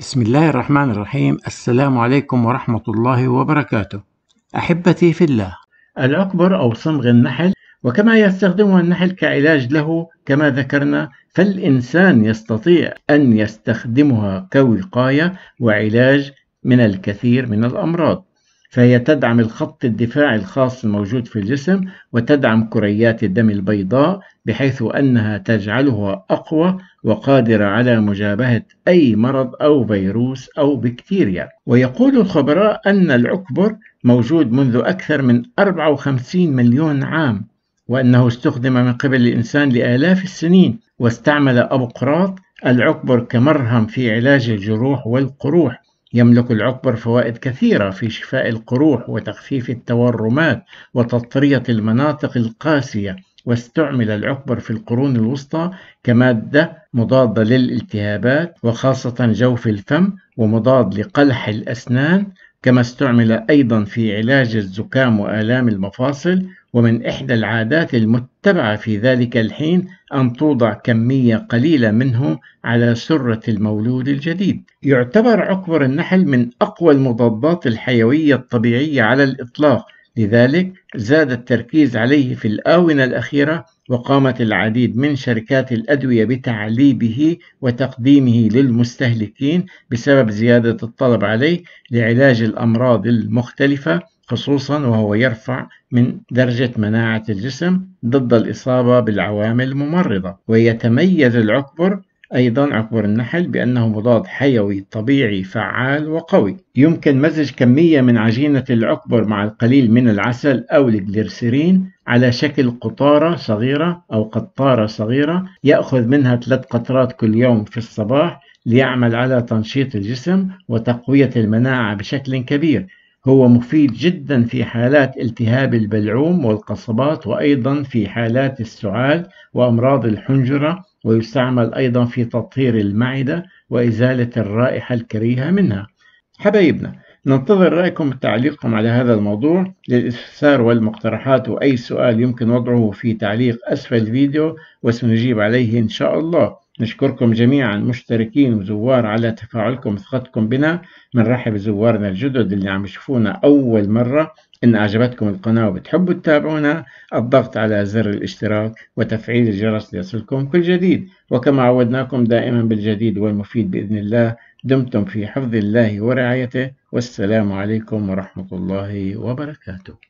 بسم الله الرحمن الرحيم السلام عليكم ورحمة الله وبركاته أحبتي في الله الأكبر أو صمغ النحل وكما يستخدمها النحل كعلاج له كما ذكرنا فالإنسان يستطيع أن يستخدمها كوقاية وعلاج من الكثير من الأمراض فهي تدعم الخط الدفاعي الخاص الموجود في الجسم وتدعم كريات الدم البيضاء بحيث أنها تجعلها أقوى وقادرة على مجابهة أي مرض أو فيروس أو بكتيريا ويقول الخبراء أن العكبر موجود منذ أكثر من 54 مليون عام وأنه استخدم من قبل الإنسان لآلاف السنين واستعمل أبوقراط العكبر كمرهم في علاج الجروح والقروح يملك العقبر فوائد كثيرة في شفاء القروح وتخفيف التورمات وتطرية المناطق القاسية واستعمل العقبر في القرون الوسطى كمادة مضادة للالتهابات وخاصة جوف الفم ومضاد لقلح الأسنان كما استعمل أيضا في علاج الزكام وآلام المفاصل ومن إحدى العادات المتبعة في ذلك الحين أن توضع كمية قليلة منه على سرة المولود الجديد. يعتبر عكبر النحل من أقوى المضادات الحيوية الطبيعية على الإطلاق لذلك زاد التركيز عليه في الآونة الأخيرة وقامت العديد من شركات الأدوية بتعليبه وتقديمه للمستهلكين بسبب زيادة الطلب عليه لعلاج الأمراض المختلفة خصوصا وهو يرفع من درجة مناعة الجسم ضد الإصابة بالعوامل الممرضة ويتميز العكبر أيضا عقبر النحل بأنه مضاد حيوي طبيعي فعال وقوي يمكن مزج كمية من عجينة العقبر مع القليل من العسل أو الجليرسيرين على شكل قطارة صغيرة أو قطارة صغيرة يأخذ منها ثلاث قطرات كل يوم في الصباح ليعمل على تنشيط الجسم وتقوية المناعة بشكل كبير هو مفيد جدا في حالات التهاب البلعوم والقصبات وأيضا في حالات السعال وأمراض الحنجرة ويستعمل أيضا في تطهير المعدة وإزالة الرائحة الكريهة منها حبايبنا ننتظر رأيكم وتعليقكم على هذا الموضوع للاستفسار والمقترحات وأي سؤال يمكن وضعه في تعليق أسفل الفيديو وسنجيب عليه إن شاء الله نشكركم جميعا مشتركين وزوار على تفاعلكم وثقتكم بنا بنرحب بزوارنا الجدد اللي عم يشوفونا أول مرة إن أعجبتكم القناة وبتحبوا تتابعونا الضغط على زر الاشتراك وتفعيل الجرس ليصلكم كل جديد وكما عودناكم دائما بالجديد والمفيد بإذن الله دمتم في حفظ الله ورعايته والسلام عليكم ورحمة الله وبركاته